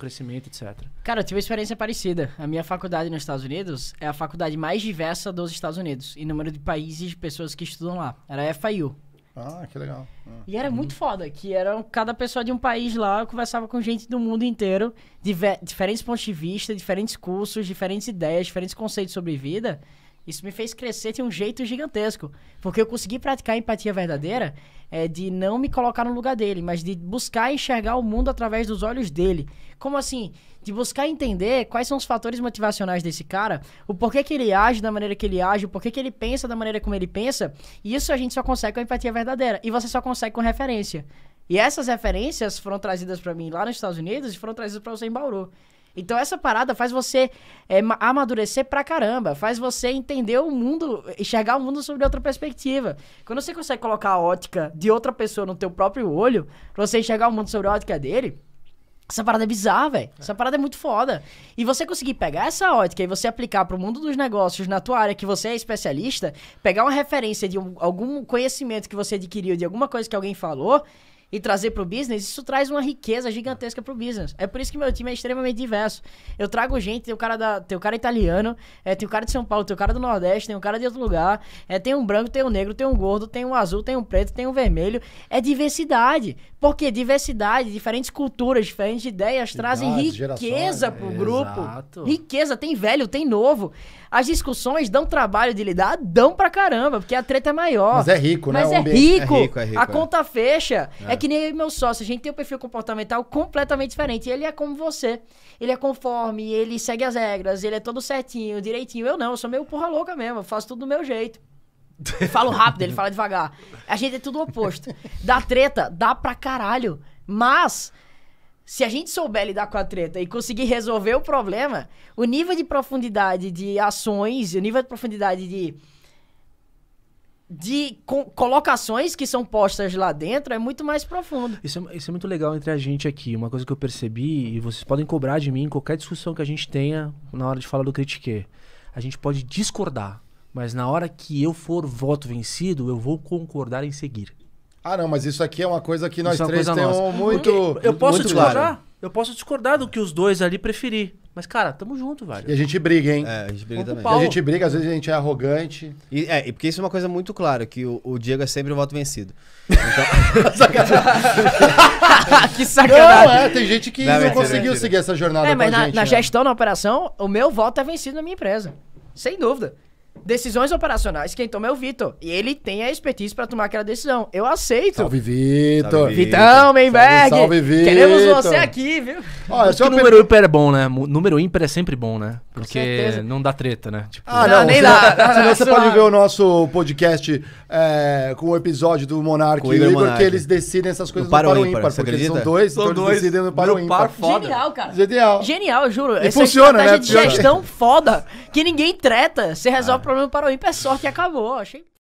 crescimento, etc. Cara, eu tive uma experiência parecida. A minha faculdade nos Estados Unidos é a faculdade mais diversa dos Estados Unidos, em número de países e pessoas que estudam lá. Era a FIU. Ah, que legal. Ah. E era uhum. muito foda, que era cada pessoa de um país lá, eu conversava com gente do mundo inteiro, diferentes pontos de vista, diferentes cursos, diferentes ideias, diferentes conceitos sobre vida. Isso me fez crescer de um jeito gigantesco. Porque eu consegui praticar a empatia verdadeira é, de não me colocar no lugar dele, mas de buscar enxergar o mundo através dos olhos dele. Como assim? De buscar entender quais são os fatores motivacionais desse cara, o porquê que ele age da maneira que ele age, o porquê que ele pensa da maneira como ele pensa. E isso a gente só consegue com a empatia verdadeira. E você só consegue com referência. E essas referências foram trazidas para mim lá nos Estados Unidos e foram trazidas para você em Bauru. Então essa parada faz você é, amadurecer pra caramba, faz você entender o mundo, enxergar o mundo sob outra perspectiva. Quando você consegue colocar a ótica de outra pessoa no teu próprio olho, pra você enxergar o mundo sob a ótica dele, essa parada é bizarra, velho. É. Essa parada é muito foda. E você conseguir pegar essa ótica e você aplicar pro mundo dos negócios na tua área que você é especialista, pegar uma referência de um, algum conhecimento que você adquiriu, de alguma coisa que alguém falou, e trazer para o business, isso traz uma riqueza gigantesca para o business. É por isso que meu time é extremamente diverso. Eu trago gente, tem o cara, da, tem o cara italiano, é, tem o cara de São Paulo, tem o cara do Nordeste, tem o cara de outro lugar, é, tem um branco, tem um negro, tem um gordo, tem um azul, tem um preto, tem um vermelho. É diversidade. Porque diversidade, diferentes culturas, diferentes ideias trazem riqueza para o é, grupo. Riqueza, tem velho, tem novo. As discussões dão trabalho de lidar, dão pra caramba, porque a treta é maior. Mas é rico, né? Mas é, é rico. É rico, a é. conta fecha. É que nem meu sócio, a gente tem um perfil comportamental completamente diferente. Ele é como você. Ele é conforme, ele segue as regras, ele é todo certinho, direitinho. Eu não, eu sou meio porra louca mesmo, eu faço tudo do meu jeito. falo rápido, ele fala devagar. A gente é tudo oposto. Dá treta, dá pra caralho. Mas, se a gente souber lidar com a treta e conseguir resolver o problema, o nível de profundidade de ações, o nível de profundidade de de colocações que são postas lá dentro é muito mais profundo. Isso é, isso é muito legal entre a gente aqui. Uma coisa que eu percebi, e vocês podem cobrar de mim em qualquer discussão que a gente tenha na hora de falar do Critique. A gente pode discordar, mas na hora que eu for voto vencido, eu vou concordar em seguir. Ah, não, mas isso aqui é uma coisa que nós isso é três é temos muito. Porque eu posso muito discordar? Claro. Eu posso discordar do que os dois ali preferir. Mas, cara, tamo junto, velho. E a gente briga, hein? É, a gente briga também. A gente briga, às vezes a gente é arrogante. E, é, e porque isso é uma coisa muito clara, que o, o Diego é sempre o voto vencido. Então... sacanagem. que sacanagem. Não, é, tem gente que não, é não mentira, conseguiu é mentira. seguir essa jornada é, mas na, gente, na né? gestão, na operação, o meu voto é vencido na minha empresa. Sem dúvida. Decisões operacionais, quem toma é o Vitor. E ele tem a expertise para tomar aquela decisão. Eu aceito. Salve, Vitor. Vitão, Menberg. Salve, Vitor. Queremos você aqui, viu? Olha, o número per... ímpar é bom, né? número ímpar é sempre bom, né? Porque não dá treta, né? Tipo... ah, não, não nem dá. Senão, você pode ver o nosso podcast é, com o episódio do Monark e Igor, que eles decidem essas coisas no par ou ímpar. Porque eles são dois, são então dois. eles decidem no par ou ímpar. Genial, cara. Genial. Genial, juro. E Essa funciona, né? de gestão foda que ninguém treta. Você resolve problema para o ímpar é sorte e acabou. Achei